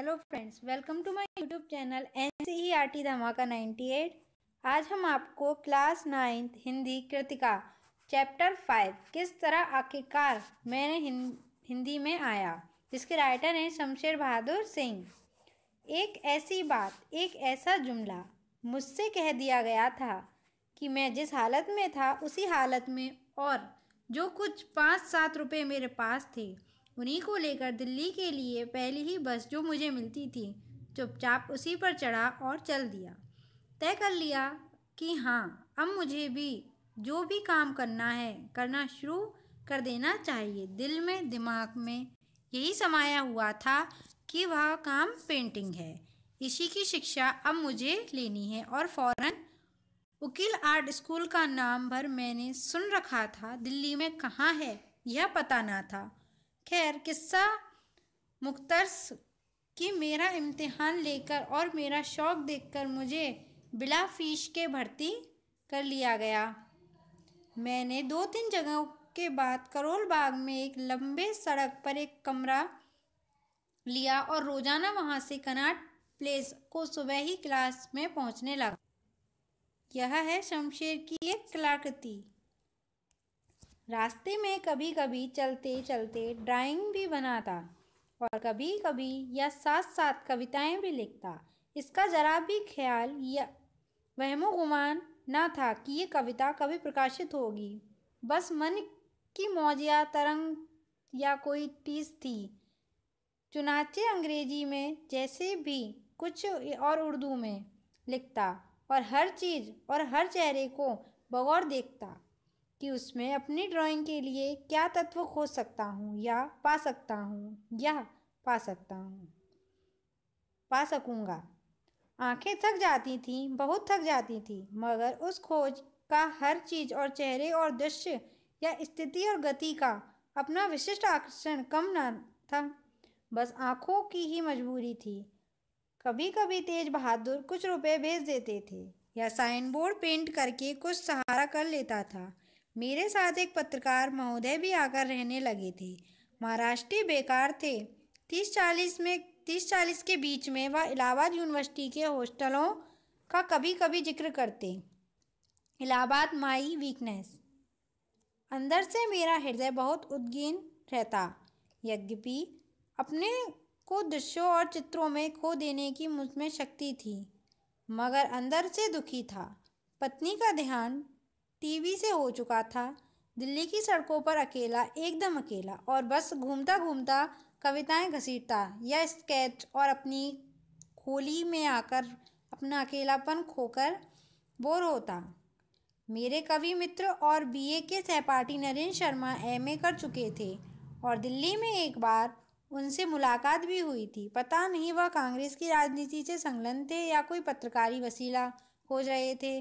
Hello friends welcome to my YouTube channel N C E R T धमाका ninety eight आज हम आपको class ninth Hindi Kritika chapter five किस तरह आखिरकार मैंने हिंदी में आया जिसके राइटर हैं शमशेर बहादुर सिंह एक ऐसी बात एक ऐसा जुमला मुझसे कह दिया गया था कि मैं जिस हालत में था उसी हालत में और जो कुछ पाँच सात रुपये मेरे पास थे उन्हीं को लेकर दिल्ली के लिए पहली ही बस जो मुझे मिलती थी चुपचाप उसी पर चढ़ा और चल दिया तय कर लिया कि हाँ अब मुझे भी जो भी काम करना है करना शुरू कर देना चाहिए दिल में दिमाग में यही समाया हुआ था कि वह काम पेंटिंग है इसी की शिक्षा अब मुझे लेनी है और फौरन उकील आर्ट स्कूल का नाम भर मैंने सुन रखा था दिल्ली में कहाँ है यह पता ना था खैर किस्सा मुख्तरस कि मेरा इम्तिहान लेकर और मेरा शौक़ देखकर मुझे बिला फ़ीस के भर्ती कर लिया गया मैंने दो तीन जगहों के बाद करोल बाग में एक लंबे सड़क पर एक कमरा लिया और रोज़ाना वहाँ से कनाट प्लेस को सुबह ही क्लास में पहुँचने लगा यह है शमशेर की एक कलाकृति रास्ते में कभी कभी चलते चलते ड्राइंग भी बनाता और कभी कभी या साथ साथ कविताएं भी लिखता इसका जरा भी ख्याल या वहमो गुमान ना था कि ये कविता कभी प्रकाशित होगी बस मन की मौजिया तरंग या कोई टीस थी चुनाचे अंग्रेजी में जैसे भी कुछ और उर्दू में लिखता और हर चीज़ और हर चेहरे को बगौर देखता कि उसमें अपनी ड्राइंग के लिए क्या तत्व खोज सकता हूँ या पा सकता हूँ या पा सकता हूँ पा सकूँगा आंखें थक जाती थीं बहुत थक जाती थी मगर उस खोज का हर चीज़ और चेहरे और दृश्य या स्थिति और गति का अपना विशिष्ट आकर्षण कम न था बस आँखों की ही मजबूरी थी कभी कभी तेज बहादुर कुछ रुपए भेज देते थे या साइन बोर्ड पेंट करके कुछ सहारा कर लेता था मेरे साथ एक पत्रकार महोदय भी आकर रहने लगे थे महाराष्ट्री बेकार थे तीस चालीस में तीस चालीस के बीच में वह इलाहाबाद यूनिवर्सिटी के हॉस्टलों का कभी कभी जिक्र करते इलाहाबाद माई वीकनेस अंदर से मेरा हृदय बहुत उद्गीन रहता यद्यपि अपने को दृश्यों और चित्रों में खो देने की मुझमें शक्ति थी मगर अंदर से दुखी था पत्नी का ध्यान टीवी से हो चुका था दिल्ली की सड़कों पर अकेला एकदम अकेला और बस घूमता घूमता कविताएं घसीटता या स्केच और अपनी खोली में आकर अपना अकेलापन खोकर बोर होता मेरे कवि मित्र और बीए के सहपाठी नरेंद्र शर्मा एमए कर चुके थे और दिल्ली में एक बार उनसे मुलाकात भी हुई थी पता नहीं वह कांग्रेस की राजनीति से संलग्न थे या कोई पत्रकारी वसीला खोज रहे थे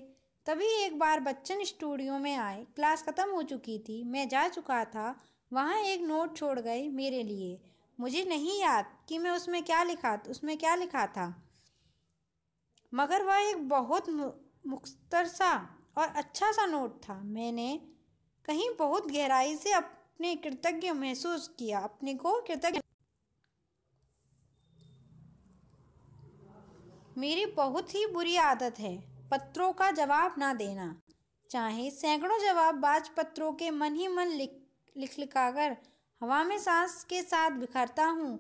तभी एक बार बच्चन स्टूडियो में आए क्लास ख़त्म हो चुकी थी मैं जा चुका था वहाँ एक नोट छोड़ गए मेरे लिए मुझे नहीं याद कि मैं उसमें क्या लिखा उसमें क्या लिखा था मगर वह एक बहुत मुख्तर सा और अच्छा सा नोट था मैंने कहीं बहुत गहराई से अपने कृतज्ञ महसूस किया अपने को कृतज्ञ मेरी बहुत ही बुरी आदत है पत्रों का जवाब ना देना चाहे सैकड़ों जवाब बाज पत्रों के मन ही मन लिख लिख लिखाकर हवा में सांस के साथ बिखरता हूँ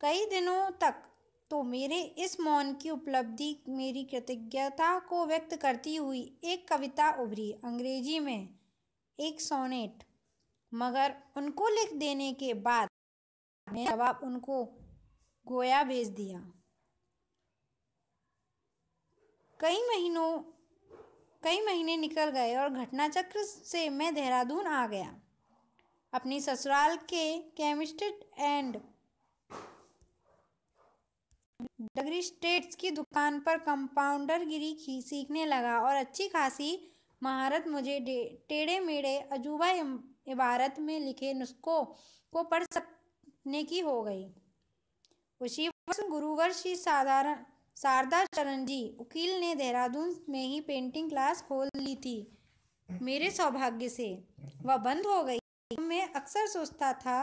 कई दिनों तक तो मेरे इस मौन की उपलब्धि मेरी कृतज्ञता को व्यक्त करती हुई एक कविता उभरी अंग्रेजी में एक सोनेट मगर उनको लिख देने के बाद मैं जवाब उनको गोया भेज दिया कई महीनों कई महीने निकल गए और घटना चक्र से मैं देहरादून आ गया अपनी ससुराल के केमिस्ट्री एंड डगरी स्टेट्स की दुकान पर कंपाउंडर गिरी की सीखने लगा और अच्छी खासी महारत मुझे टेढ़े मेढ़े अजूबा इबारत में लिखे नुस्खों को पढ़ सकने की हो गई उसी वर्ष गुरुवर्ष ही साधारण शारदा चरण जी वकील ने देहरादून में ही पेंटिंग क्लास खोल ली थी मेरे सौभाग्य से वह बंद हो गई मैं अक्सर सोचता था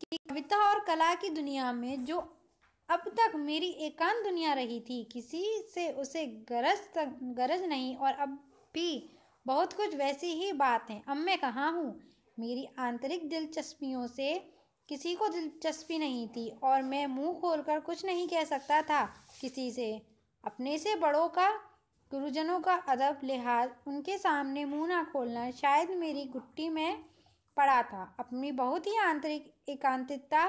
कि कविता और कला की दुनिया में जो अब तक मेरी एकांत दुनिया रही थी किसी से उसे गरज तक गरज नहीं और अब भी बहुत कुछ वैसी ही बात है अब मैं कहाँ हूँ मेरी आंतरिक दिलचस्पियों से किसी को दिलचस्पी नहीं थी और मैं मुंह खोलकर कुछ नहीं कह सकता था किसी से अपने से बड़ों का गुरुजनों का अदब लिहाज उनके सामने मुंह ना खोलना शायद मेरी गुट्टी में पड़ा था अपनी बहुत ही आंतरिक एकांतता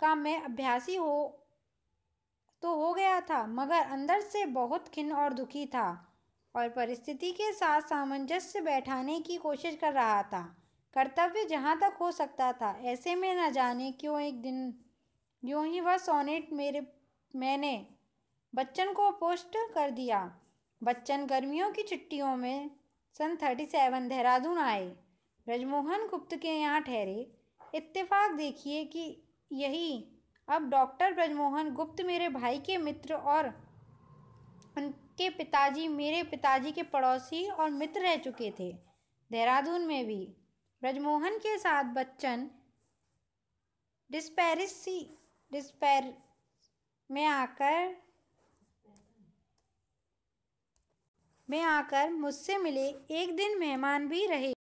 का मैं अभ्यासी हो तो हो गया था मगर अंदर से बहुत खिन और दुखी था और परिस्थिति के साथ सामंजस्य बैठाने की कोशिश कर रहा था कर्तव्य जहाँ तक हो सकता था ऐसे में न जाने क्यों एक दिन यूँ ही वह सोनेट मेरे मैंने बच्चन को पोस्ट कर दिया बच्चन गर्मियों की छुट्टियों में सन थर्टी सेवन देहरादून आए ब्रजमोहन गुप्त के यहाँ ठहरे इत्तेफाक देखिए कि यही अब डॉक्टर ब्रजमोहन गुप्त मेरे भाई के मित्र और उनके पिताजी मेरे पिताजी के पड़ोसी और मित्र रह चुके थे देहरादून में भी ब्रजमोहन के साथ बच्चन डिस्पेरिसी डिस्पेर में आकर में आकर मुझसे मिले एक दिन मेहमान भी रहे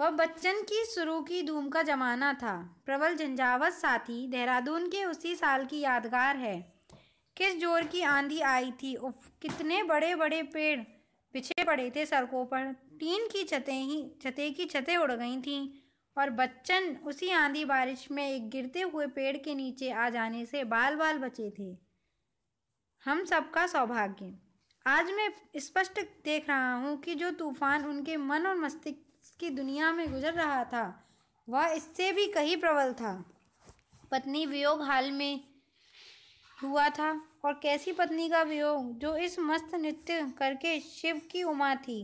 वह बच्चन की शुरू की धूम का जमाना था प्रबल झंझावत साथी देहरादून के उसी साल की यादगार है किस जोर की आंधी आई थी उफ कितने बड़े बड़े पेड़ पीछे पड़े थे सड़कों पर टीन की छतें ही छते की छतें उड़ गई थीं और बच्चन उसी आंधी बारिश में एक गिरते हुए पेड़ के नीचे आ जाने से बाल बाल बचे थे हम सबका सौभाग्य आज मैं स्पष्ट देख रहा हूँ कि जो तूफान उनके मन और मस्तिष्क की दुनिया में गुजर रहा था वह इससे भी कहीं प्रबल था पत्नी वियोग हाल में हुआ था और कैसी पत्नी का वियोग जो इस मस्त नृत्य करके शिव की उमा थी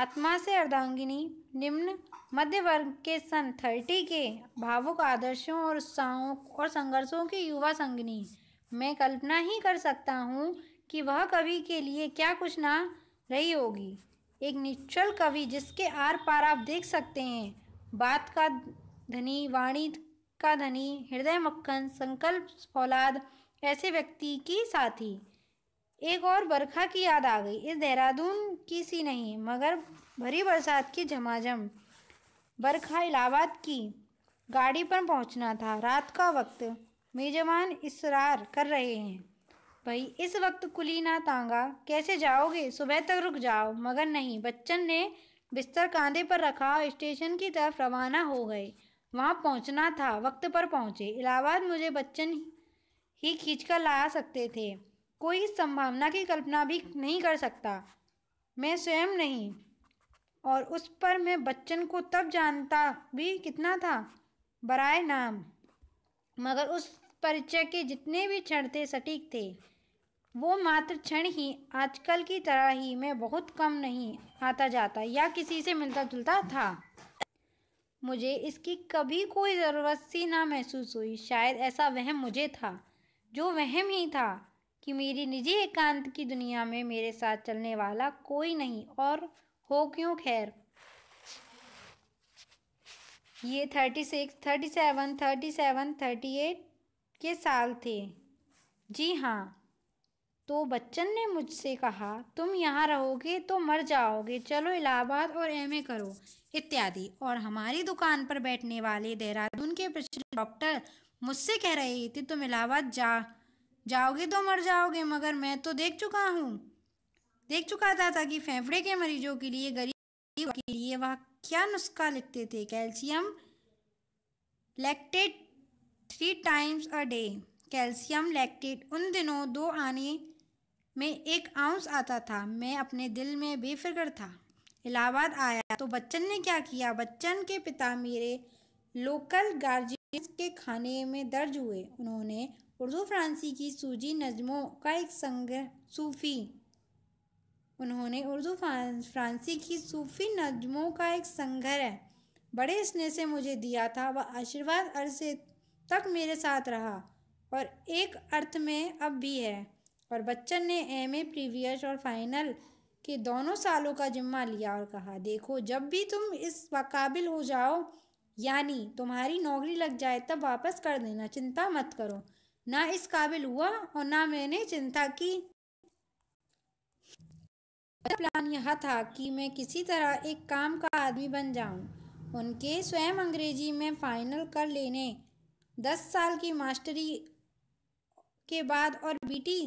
आत्मा से अर्धांगिनी निम्न मध्य वर्ग के सन थर्टी के भावुक आदर्शों और उत्साहों और संघर्षों की युवा संगनी मैं कल्पना ही कर सकता हूँ कि वह कवि के लिए क्या कुछ ना रही होगी एक निश्चल कवि जिसके आर पार आप देख सकते हैं बात का धनी वाणी का धनी हृदय मक्खन संकल्प फौलाद ऐसे व्यक्ति की साथी एक और बरखा की याद आ गई इस देहरादून की सी नहीं मगर भरी बरसात की झमाझम बरखा इलाहाबाद की गाड़ी पर पहुंचना था रात का वक्त मेजबान इसरार कर रहे हैं भाई इस वक्त कुली ना तांगा कैसे जाओगे सुबह तक रुक जाओ मगर नहीं बच्चन ने बिस्तर कांधे पर रखा स्टेशन की तरफ रवाना हो गए वहाँ पहुँचना था वक्त पर पहुँचे इलाहाबाद मुझे बच्चन ही खींच कर ला सकते थे कोई संभावना की कल्पना भी नहीं कर सकता मैं स्वयं नहीं और उस पर मैं बच्चन को तब जानता भी कितना था बराए नाम मगर उस परिचय के जितने भी क्षण थे सटीक थे वो मात्र क्षण ही आजकल की तरह ही मैं बहुत कम नहीं आता जाता या किसी से मिलता जुलता था मुझे इसकी कभी कोई ज़रूरत सी ना महसूस हुई शायद ऐसा वहम मुझे था जो वहम ही था कि मेरी निजी एकांत की दुनिया में मेरे साथ चलने वाला कोई नहीं और हो क्यों खैर ये thirty six thirty seven thirty seven thirty eight के साल थे जी हाँ तो बच्चन ने मुझसे कहा तुम यहाँ रहोगे तो मर जाओगे चलो इलाहाबाद और एमए करो इत्यादि और हमारी दुकान पर बैठने वाले देहरादून के प्रचलित डॉक्टर मुझसे कह रहे थे तुम इलाहाबाद जा जाओगे तो मर जाओगे मगर मैं तो देख चुका हूँ देख चुका था, था कि फेफड़े के मरीजों के लिए गरीब के लिए वह क्या नुस्खा लिखते थे calcium lactate three times a day calcium lactate उन दिनों दो आने में एक आउंस आता था मैं अपने दिल में बेफिक्र था इलाहाबाद आया तो बच्चन ने क्या किया बच्चन के पिता मेरे लोकल गार्जियंस के खाने में दर्ज हुए उन्होंने उर्दू फ्रांसी की सूजी नज़मों का एक संग्रह सूफ़ी उन्होंने उर्दू फ्रांसी की सूफ़ी नज़मों का एक संग्रह बड़े स्नेह से मुझे दिया था वह आशीर्वाद अरसे तक मेरे साथ रहा और एक अर्थ में अब भी है और बच्चन ने एम ए प्रीवियस और फाइनल के दोनों सालों का जिम्मा लिया और कहा देखो जब भी तुम इस वाकाबिल हो जाओ यानी तुम्हारी नौकरी लग जाए तब वापस कर देना चिंता मत करो ना इस काबिल हुआ और ना मैंने चिंता की प्लान यह था कि मैं किसी तरह एक काम का आदमी बन जाऊं। उनके स्वयं अंग्रेजी में फाइनल कर लेने दस साल की मास्टरी के बाद और बीटी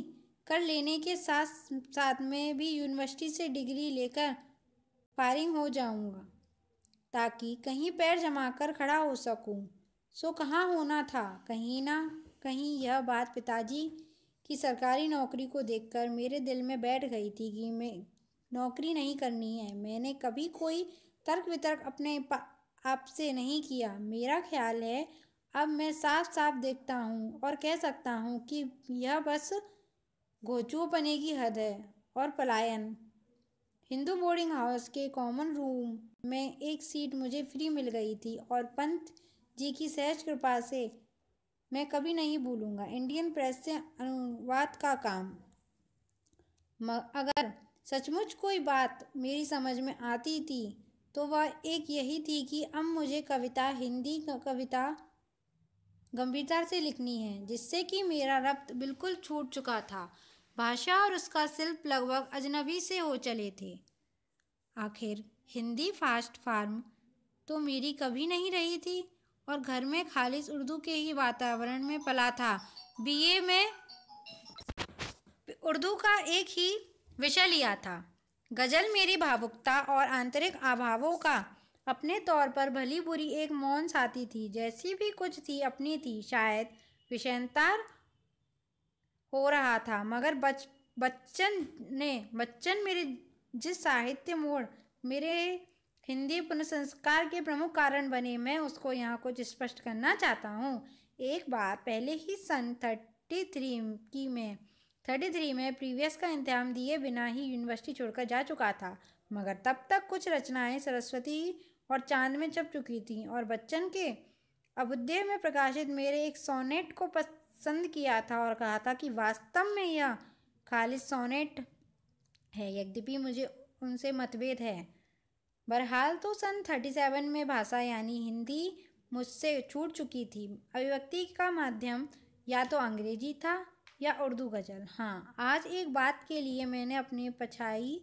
कर लेने के साथ साथ में भी यूनिवर्सिटी से डिग्री लेकर फायरिंग हो जाऊंगा ताकि कहीं पैर जमाकर खड़ा हो सकूं। सो कहाँ होना था कहीं ना कहीं यह बात पिताजी की सरकारी नौकरी को देखकर मेरे दिल में बैठ गई थी कि मैं नौकरी नहीं करनी है मैंने कभी कोई तर्क वितर्क अपने आपसे नहीं किया मेरा ख्याल है अब मैं साफ साफ देखता हूँ और कह सकता हूँ कि यह बस घोचू बने की हद है और पलायन हिंदू बोर्डिंग हाउस के कॉमन रूम में एक सीट मुझे फ्री मिल गई थी और पंत जी की सहज कृपा से मैं कभी नहीं भूलूंगा इंडियन प्रेस से अनुवाद का काम म, अगर सचमुच कोई बात मेरी समझ में आती थी तो वह एक यही थी कि अब मुझे कविता हिंदी कविता गंभीरता से लिखनी है जिससे कि मेरा रब्त बिल्कुल छूट चुका था भाषा और उसका शिल्प लगभग अजनबी से हो चले थे आखिर हिंदी फास्ट फार्म तो मेरी कभी नहीं रही थी और घर में खालिश उर्दू के ही वातावरण में पला था बीए में उर्दू का एक ही विषय लिया था गज़ल मेरी भावुकता और आंतरिक अभावों का अपने तौर पर भली बुरी एक मौन साथी थी जैसी भी कुछ थी अपनी थी शायद विषयतार हो रहा था मगर बच बच्चन ने बच्चन मेरे जिस साहित्य मोड़ मेरे हिंदी पुनर्संस्कार के प्रमुख कारण बने मैं उसको यहाँ कुछ स्पष्ट करना चाहता हूँ एक बार पहले ही सन थर्टी थ्री की में थर्टी थ्री में प्रीवियस का इंतजाम दिए बिना ही यूनिवर्सिटी छोड़कर जा चुका था मगर तब तक कुछ रचनाएं सरस्वती और चांद में छप चुकी थीं और बच्चन के अबुद्धे में प्रकाशित मेरे एक सोनेट को पसंद किया था और कहा था कि वास्तव में यह खालिद सोनेट है यद्यपि मुझे उनसे मतभेद है बहरहाल तो सन 37 में भाषा यानी हिंदी मुझसे छूट चुकी थी अभिव्यक्ति का माध्यम या तो अंग्रेजी था या उर्दू गज़ल हाँ आज एक बात के लिए मैंने अपनी पछाई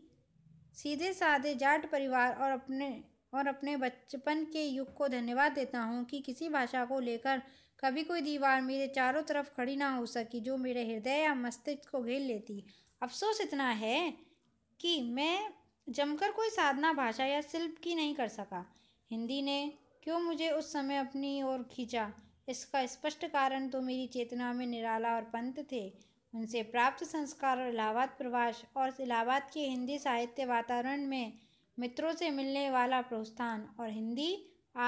सीधे साधे जाट परिवार और अपने और अपने बचपन के युग को धन्यवाद देता हूँ कि किसी भाषा को लेकर कभी कोई दीवार मेरे चारों तरफ खड़ी ना हो सकी जो मेरे हृदय या मस्तिष्क को घेर लेती अफसोस इतना है कि मैं जमकर कोई साधना भाषा या शिल्प की नहीं कर सका हिंदी ने क्यों मुझे उस समय अपनी ओर खींचा इसका स्पष्ट कारण तो मेरी चेतना में निराला और पंत थे उनसे प्राप्त संस्कार और इलाहाबाद प्रवास और इलाहाबाद के हिंदी साहित्य वातावरण में मित्रों से मिलने वाला प्रोत्साहन और हिंदी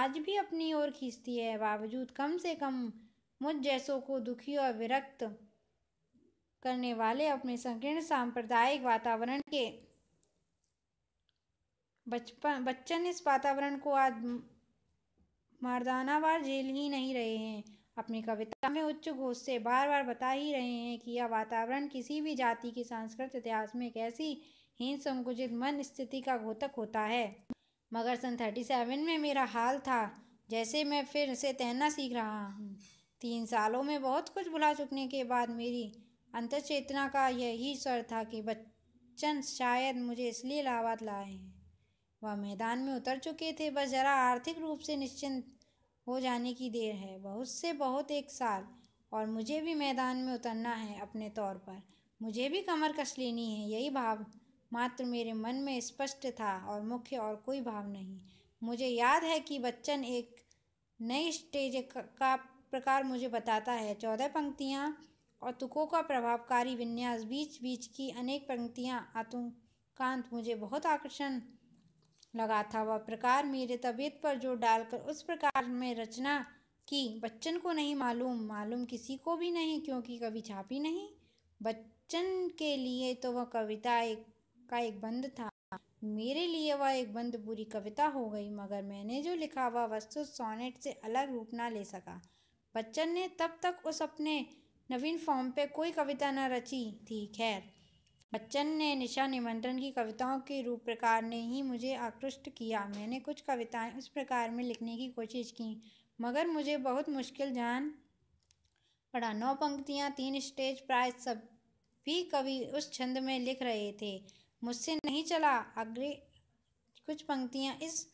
आज भी अपनी ओर खींचती है बावजूद कम से कम मुझ जैसों को दुखी और विरक्त करने वाले अपने संकीर्ण सांप्रदायिक वातावरण के बचपन बच्चन इस वातावरण को आज मर्दानावार झेल ही नहीं रहे हैं अपनी कविता में उच्च घोष से बार बार बता ही रहे हैं कि यह वातावरण किसी भी जाति की सांस्कृतिक इतिहास में कैसी हीन संकुचित मन स्थिति का घोतक होता है मगर सन थर्टी सेवन में मेरा हाल था जैसे मैं फिर से तैरना सीख रहा हूँ तीन सालों में बहुत कुछ भुला चुकने के बाद मेरी अंतर चेतना का यही स्वर था कि बच्चन शायद मुझे इसलिए लावाद लाए हैं वह मैदान में उतर चुके थे बस जरा आर्थिक रूप से निश्चिंत हो जाने की देर है बहुत से बहुत एक साल और मुझे भी मैदान में उतरना है अपने तौर पर मुझे भी कमर कस लेनी है यही भाव मात्र मेरे मन में स्पष्ट था और मुख्य और कोई भाव नहीं मुझे याद है कि बच्चन एक नई स्टेज का प्रकार मुझे बताता है चौदह पंक्तियाँ और तुकों का प्रभावकारी विन्यास बीच बीच की अनेक पंक्तियाँ आतुकांत मुझे बहुत आकर्षण लगा था वह प्रकार मेरे तबीयत पर जोर डालकर उस प्रकार में रचना की बच्चन को नहीं मालूम मालूम किसी को भी नहीं क्योंकि कभी छापी नहीं बच्चन के लिए तो वह कविता एक का एक बंद था मेरे लिए वह एक बंद पूरी कविता हो गई मगर मैंने जो लिखा वह वस्तु सोनेट से अलग रूप ना ले सका बच्चन ने तब तक उस अपने नवीन फॉर्म पे कोई कविता न रची थी खैर बच्चन ने निशा निमंत्रण की कविताओं के रूप प्रकार ने ही मुझे आकृष्ट किया मैंने कुछ कविताएं उस प्रकार में लिखने की कोशिश की मगर मुझे बहुत मुश्किल जान पड़ा नौ पंक्तियाँ तीन स्टेज प्राय सब भी कवि उस छंद में लिख रहे थे मुझसे नहीं चला अग्रे कुछ पंक्तियाँ इस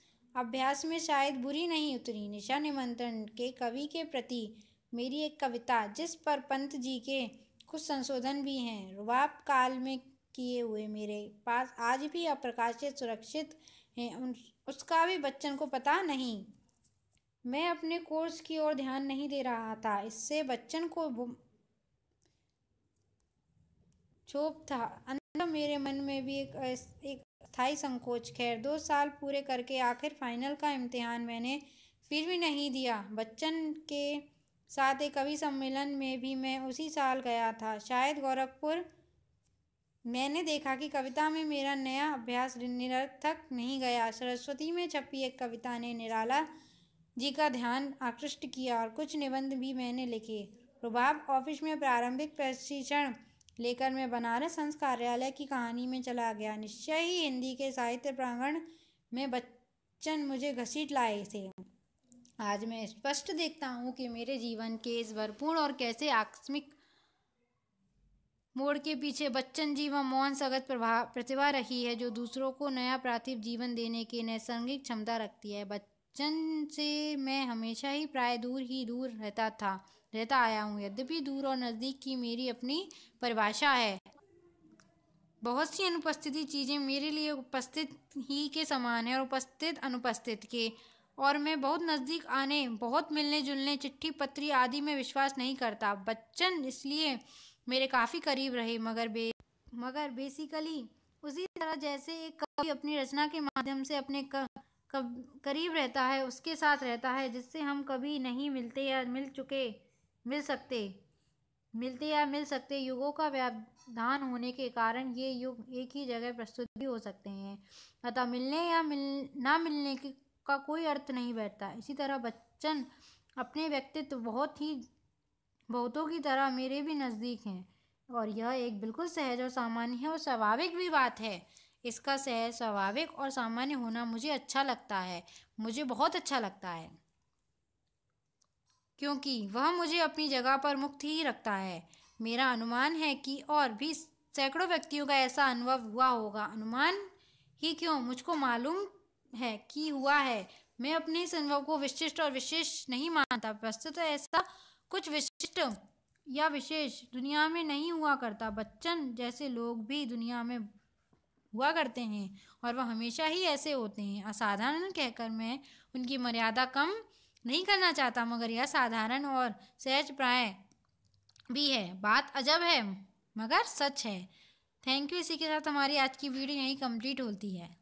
अभ्यास में शायद बुरी नहीं उतरी निशा निमंत्रण के कवि के प्रति मेरी एक कविता जिस पर पंत जी के कुछ संशोधन भी हैं रुबाब काल में किए हुए मेरे पास आज भी अप्रकाशित सुरक्षित हैं उन उसका भी बच्चन को पता नहीं मैं अपने कोर्स की ओर ध्यान नहीं दे रहा था इससे बच्चन को छोप था अंदर मेरे मन में भी एक एक स्थायी संकोच खैर दो साल पूरे करके आखिर फाइनल का इम्तिहान मैंने फिर भी नहीं दिया बच्चन के साथ ही कवि सम्मेलन में भी मैं उसी साल गया था शायद गोरखपुर मैंने देखा कि कविता में मेरा नया अभ्यास निरर्थक नहीं गया सरस्वती में छपी एक कविता ने निराला जी का ध्यान आकृष्ट किया और कुछ निबंध भी मैंने लिखे प्रभाव ऑफिस में प्रारंभिक प्रशिक्षण लेकर मैं बनारस संस कार्यालय की कहानी में चला गया निश्चय ही हिंदी के साहित्य प्रांगण में बच्चन मुझे घसीट लाए थे आज मैं स्पष्ट देखता हूँ कि मेरे जीवन के इस भरपूर और कैसे आकस्मिक मोड़ के पीछे बच्चन जी व मौन सगत प्रभाव प्रतिभा रही है जो दूसरों को नया प्रातिव जीवन देने की नैसर्गिक क्षमता रखती है बच्चन से मैं हमेशा ही प्राय दूर ही दूर रहता था रहता आया हूँ यद्यपि दूर और नज़दीक की मेरी अपनी परिभाषा है बहुत सी अनुपस्थिति चीज़ें मेरे लिए उपस्थित ही के समान है और उपस्थित अनुपस्थित के और मैं बहुत नज़दीक आने बहुत मिलने जुलने चिट्ठी पत्री आदि में विश्वास नहीं करता बच्चन इसलिए मेरे काफ़ी करीब रहे मगर बे मगर बेसिकली उसी तरह जैसे एक कवि अपनी रचना के माध्यम से अपने क, क, करीब रहता है उसके साथ रहता है जिससे हम कभी नहीं मिलते या मिल चुके मिल सकते मिलते या मिल सकते युगों का व्यावधान होने के कारण ये युग एक ही जगह प्रस्तुत भी हो सकते हैं अतः मिलने या मिल ना मिलने की का कोई अर्थ नहीं बैठता इसी तरह बच्चन अपने व्यक्तित्व बहुत ही बहुतों की तरह मेरे भी नज़दीक हैं और यह एक बिल्कुल सहज और सामान्य है और स्वाभाविक भी बात है इसका सहज स्वाभाविक और सामान्य होना मुझे अच्छा लगता है मुझे बहुत अच्छा लगता है क्योंकि वह मुझे अपनी जगह पर मुक्त ही रखता है मेरा अनुमान है कि और भी सैकड़ों व्यक्तियों का ऐसा अनुभव हुआ होगा अनुमान ही क्यों मुझको मालूम है कि हुआ है मैं अपने इस अनुभव को विशिष्ट और विशेष नहीं मानता वस्तुतः तो ऐसा कुछ विशिष्ट या विशेष दुनिया में नहीं हुआ करता बच्चन जैसे लोग भी दुनिया में हुआ करते हैं और वह हमेशा ही ऐसे होते हैं असाधारण कहकर मैं उनकी मर्यादा कम नहीं करना चाहता मगर यह साधारण और सहज प्राय भी है बात अजब है मगर सच है थैंक यू इसी के साथ हमारी आज की वीडियो यहीं कंप्लीट होती है